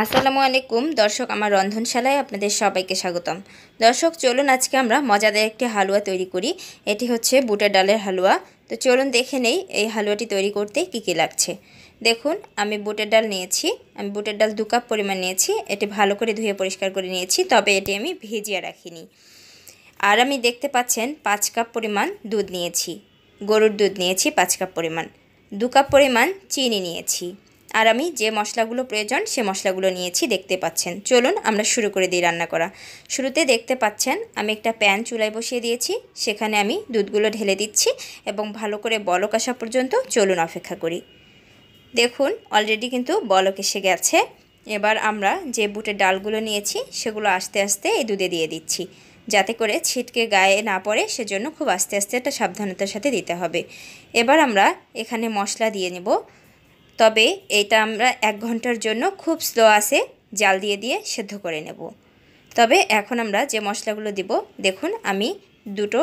আসসালামু আলাইকুম দর্শক আমার রন্ধনশালায় আপনাদের সবাইকে স্বাগতম দর্শক চলুন আজকে আমরা মজাদার একটি হালুয়া তৈরি করি এটি হচ্ছে বুটের ডালের হালুয়া তো চলুন দেখে নেই এই হালুয়াটি তৈরি করতে কি কি লাগছে দেখুন আমি বুটের ডাল নিয়েছি আমি বুটের ডাল দু কাপ পরিমাণ নিয়েছি এটি ভালো করে ধুয়ে পরিষ্কার করে নিয়েছি তবে এটি আমি ভেজিয়ে রাখিনি আর আমি দেখতে পাচ্ছেন পাঁচ কাপ পরিমাণ দুধ নিয়েছি গরুর দুধ নিয়েছি পাঁচ কাপ পরিমাণ দু কাপ পরিমাণ চিনি নিয়েছি আর আমি যে মশলাগুলো প্রয়োজন সে মশলাগুলো নিয়েছি দেখতে পাচ্ছেন চলুন আমরা শুরু করে দিই রান্না করা শুরুতে দেখতে পাচ্ছেন আমি একটা প্যান চুলায় বসিয়ে দিয়েছি সেখানে আমি দুধগুলো ঢেলে দিচ্ছি এবং ভালো করে বলক আসা পর্যন্ত চলুন অপেক্ষা করি দেখুন অলরেডি কিন্তু বলক এসে গেছে এবার আমরা যে বুটের ডালগুলো নিয়েছি সেগুলো আস্তে আস্তে এই দুধে দিয়ে দিচ্ছি যাতে করে ছিটকে গায়ে না পড়ে সেজন্য খুব আস্তে আস্তে একটা সাবধানতার সাথে দিতে হবে এবার আমরা এখানে মশলা দিয়ে নেব তবে এটা আমরা এক ঘন্টার জন্য খুব স্লো আছে জাল দিয়ে দিয়ে সেদ্ধ করে নেব তবে এখন আমরা যে মশলাগুলো দিব দেখুন আমি দুটো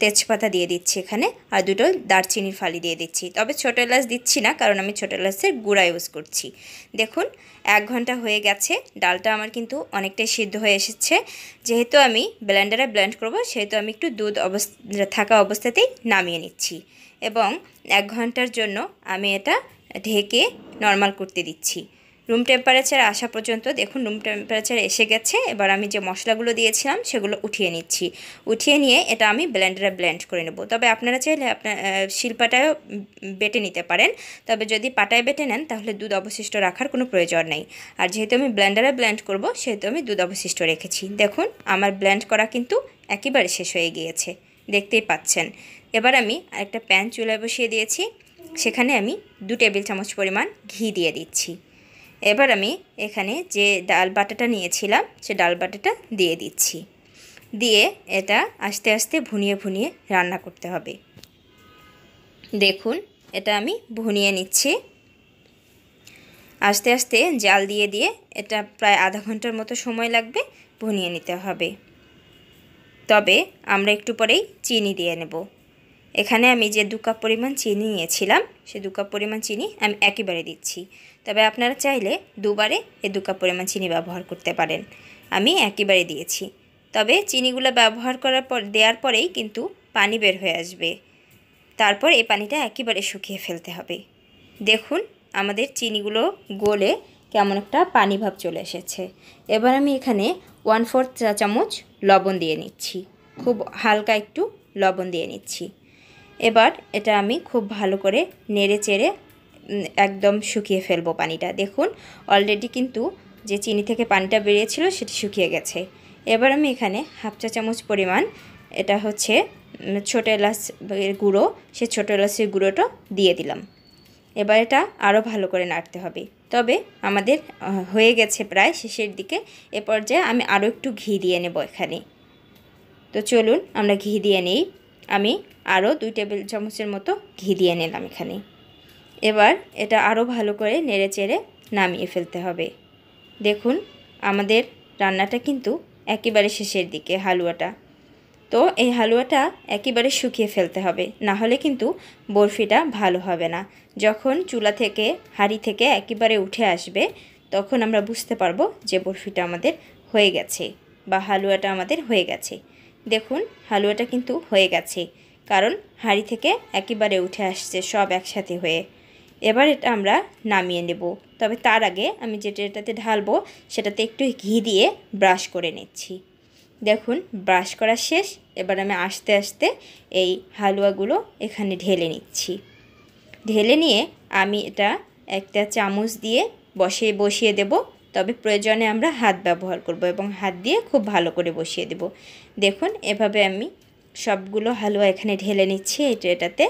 তেজপাতা দিয়ে দিচ্ছি এখানে আর দুটো দারচিনির ফালি দিয়ে দিচ্ছি তবে ছোটো এলাচ দিচ্ছি না কারণ আমি ছোটো এলাচের গুঁড়া ইউজ করছি দেখুন এক ঘন্টা হয়ে গেছে ডালটা আমার কিন্তু অনেকটাই সিদ্ধ হয়ে এসেছে যেহেতু আমি ব্লেন্ডারে ব্লেন্ড করব সেহেতু আমি একটু দুধ অবস্থা থাকা অবস্থাতেই নামিয়ে নিচ্ছি এবং এক ঘন্টার জন্য আমি এটা ঢেকে নর্মাল করতে দিচ্ছি রুম টেম্পারেচার আসা পর্যন্ত দেখুন রুম টেম্পারেচার এসে গেছে এবার আমি যে মশলাগুলো দিয়েছিলাম সেগুলো উঠিয়ে নিচ্ছি উঠিয়ে নিয়ে এটা আমি ব্লেন্ডারে ব্লেন্ড করে নেব তবে আপনারা চাইলে আপনার শিল্পাটাও বেটে নিতে পারেন তবে যদি পাটায় বেটে নেন তাহলে দুধ অবশিষ্ট রাখার কোনো প্রয়োজন নেই আর যেহেতু আমি ব্লেন্ডারে ব্লেন্ড করব সেহেতু আমি দুধ অবশিষ্ট রেখেছি দেখুন আমার ব্লেন্ড করা কিন্তু একেবারে শেষ হয়ে গিয়েছে দেখতেই পাচ্ছেন এবার আমি একটা প্যান চুলায় বসিয়ে দিয়েছি সেখানে আমি দু টেবিল চামচ পরিমাণ ঘি দিয়ে দিচ্ছি এবার আমি এখানে যে ডাল বাটাটা নিয়েছিলাম সে ডাল বাটাটা দিয়ে দিচ্ছি দিয়ে এটা আস্তে আস্তে ভুনিয়ে ভুনিয়ে রান্না করতে হবে দেখুন এটা আমি ভুনিয়ে নিচ্ছি আস্তে আস্তে জাল দিয়ে দিয়ে এটা প্রায় আধা ঘন্টার মতো সময় লাগবে ভুনিয়ে নিতে হবে তবে আমরা একটু পরেই চিনি দিয়ে নেব এখানে আমি যে দু কাপ পরিমাণ চিনি নিয়েছিলাম সে দু কাপ পরিমাণ চিনি আমি একেবারে দিচ্ছি তবে আপনারা চাইলে দুবারে এ দু কাপ পরিমাণ চিনি ব্যবহার করতে পারেন আমি একেবারে দিয়েছি তবে চিনিগুলো ব্যবহার করার পর দেওয়ার পরেই কিন্তু পানি বের হয়ে আসবে তারপর এই পানিটা একেবারে শুকিয়ে ফেলতে হবে দেখুন আমাদের চিনিগুলো গলে কেমন একটা পানি ভাব চলে এসেছে এবার আমি এখানে ওয়ান ফোর্থ চা চামচ লবণ দিয়ে নিচ্ছি খুব হালকা একটু লবণ দিয়ে নিচ্ছি এবার এটা আমি খুব ভালো করে নেড়ে চেড়ে একদম শুকিয়ে ফেলবো পানিটা দেখুন অলরেডি কিন্তু যে চিনি থেকে পানিটা বেরিয়েছিল সেটি শুকিয়ে গেছে এবার আমি এখানে হাফ চা চামচ পরিমাণ এটা হচ্ছে ছোটো এলাচ গুঁড়ো সে ছোটো এলাচের গুঁড়োটা দিয়ে দিলাম এবার এটা আরও ভালো করে নাড়তে হবে তবে আমাদের হয়ে গেছে প্রায় শেষের দিকে এ পর্যায়ে আমি আরও একটু ঘি দিয়ে নেব এখানে তো চলুন আমরা ঘি দিয়ে নিই আমি আরও দুই টেবিল চামচের মতো ঘি দিয়ে নিলাম এখানে এবার এটা আরও ভালো করে নেড়ে চেড়ে নামিয়ে ফেলতে হবে দেখুন আমাদের রান্নাটা কিন্তু একেবারে শেষের দিকে হালুয়াটা তো এই হালুয়াটা একেবারে শুকিয়ে ফেলতে হবে না হলে কিন্তু বরফিটা ভালো হবে না যখন চুলা থেকে হাড়ি থেকে একেবারে উঠে আসবে তখন আমরা বুঝতে পারবো যে বরফিটা আমাদের হয়ে গেছে বা হালুয়াটা আমাদের হয়ে গেছে দেখুন হালুয়াটা কিন্তু হয়ে গেছে কারণ হাঁড়ি থেকে একেবারে উঠে আসছে সব একসাথে হয়ে এবার এটা আমরা নামিয়ে নেব তবে তার আগে আমি যেটা এটাতে ঢালবো সেটাতে একটু ঘি দিয়ে ব্রাশ করে নিচ্ছি দেখুন ব্রাশ করা শেষ এবার আমি আস্তে আস্তে এই হালুয়াগুলো এখানে ঢেলে নিচ্ছি ঢেলে নিয়ে আমি এটা একটা চামচ দিয়ে বসে বসিয়ে দেব তবে প্রয়োজনে আমরা হাত ব্যবহার করব এবং হাত দিয়ে খুব ভালো করে বসিয়ে দেব দেখুন এভাবে আমি সবগুলো হালুয়া এখানে ঢেলে নিচ্ছি এটা এটাতে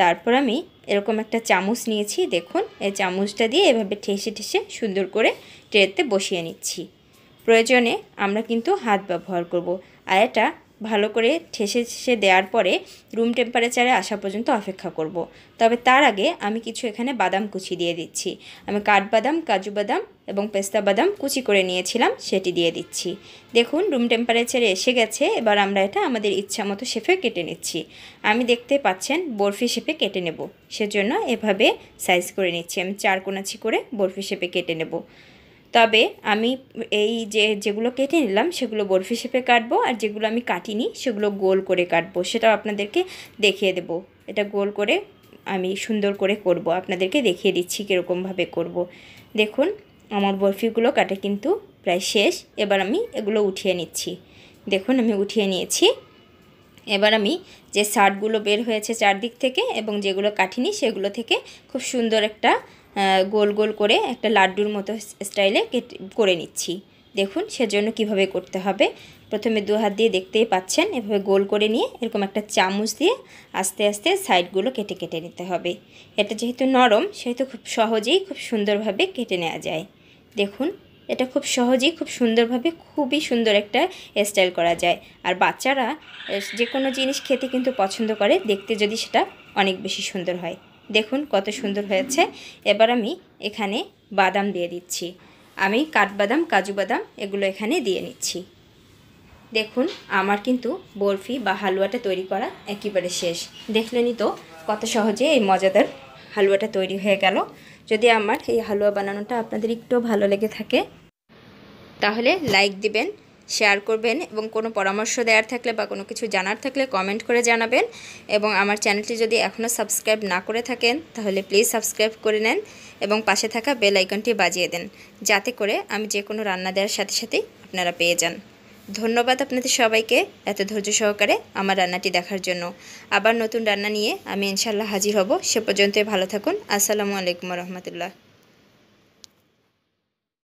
তারপর আমি এরকম একটা চামচ নিয়েছি দেখুন এই চামচটা দিয়ে এভাবে ঠেসে ঠেসে সুন্দর করে ট্রেতে বসিয়ে নিচ্ছি প্রয়োজনে আমরা কিন্তু হাত ব্যবহার করব আর এটা ভালো করে ঠেসে ঠেসে দেওয়ার পরে রুম টেম্পারেচারে আসা পর্যন্ত অপেক্ষা করব। তবে তার আগে আমি কিছু এখানে বাদাম কুচি দিয়ে দিচ্ছি আমি কাঠবাদাম কাজু বাদাম এবং পেস্তা বাদাম কুচি করে নিয়েছিলাম সেটি দিয়ে দিচ্ছি দেখুন রুম টেম্পারেচারে এসে গেছে এবার আমরা এটা আমাদের ইচ্ছা মতো শেফে কেটে নিচ্ছি আমি দেখতে পাচ্ছেন বরফি শেপে কেটে নেব সেজন্য এভাবে সাইজ করে নিচ্ছি আমি চার কোনাছি করে বরফি শেপে কেটে নেব তবে আমি এই যে যেগুলো কেটে নিলাম সেগুলো বরফি শেপে কাটবো আর যেগুলো আমি কাটিনি সেগুলো গোল করে কাটবো সেটাও আপনাদেরকে দেখিয়ে দেব এটা গোল করে আমি সুন্দর করে করব আপনাদেরকে দেখিয়ে দিচ্ছি কীরকমভাবে করব। দেখুন আমার বরফিগুলো কাটে কিন্তু প্রায় শেষ এবার আমি এগুলো উঠিয়ে নিচ্ছি দেখুন আমি উঠিয়ে নিয়েছি এবার আমি যে শার্টগুলো বের হয়েছে চারদিক থেকে এবং যেগুলো কাটিনি সেগুলো থেকে খুব সুন্দর একটা গোল গোল করে একটা লাড্ডুর মতো স্টাইলে কেটে করে নিচ্ছি দেখুন সেজন্য কিভাবে করতে হবে প্রথমে দু হাত দিয়ে দেখতেই পাচ্ছেন এভাবে গোল করে নিয়ে এরকম একটা চামচ দিয়ে আস্তে আস্তে সাইডগুলো কেটে কেটে নিতে হবে এটা যেহেতু নরম সেহেতু খুব সহজেই খুব সুন্দরভাবে কেটে নেওয়া যায় দেখুন এটা খুব সহজেই খুব সুন্দরভাবে খুবই সুন্দর একটা স্টাইল করা যায় আর বাচ্চারা যে কোনো জিনিস খেতে কিন্তু পছন্দ করে দেখতে যদি সেটা অনেক বেশি সুন্দর হয় দেখুন কত সুন্দর হয়েছে এবার আমি এখানে বাদাম দিয়ে দিচ্ছি আমি কাঠবাদাম কাজু বাদাম এগুলো এখানে দিয়ে নিচ্ছি দেখুন আমার কিন্তু বরফি বা হালুয়াটা তৈরি করা একেবারে শেষ দেখলেনি তো কত সহজে এই মজাদার হালুয়াটা তৈরি হয়ে গেল যদি আমার এই হালুয়া বানানোটা আপনাদের একটু ভালো লেগে থাকে তাহলে লাইক দিবেন শেয়ার করবেন এবং কোনো পরামর্শ দেওয়ার থাকলে বা কোনো কিছু জানার থাকলে কমেন্ট করে জানাবেন এবং আমার চ্যানেলটি যদি এখনও সাবস্ক্রাইব না করে থাকেন তাহলে প্লিজ সাবস্ক্রাইব করে নেন এবং পাশে থাকা বেল আইকনটি বাজিয়ে দেন যাতে করে আমি যে কোনো রান্না দেওয়ার সাথে সাথেই আপনারা পেয়ে যান ধন্যবাদ আপনাদের সবাইকে এত ধৈর্য সহকারে আমার রান্নাটি দেখার জন্য আবার নতুন রান্না নিয়ে আমি ইনশাল্লাহ হাজির হব সে পর্যন্তই ভালো থাকুন আসসালামু আলাইকুম রহমতুল্লাহ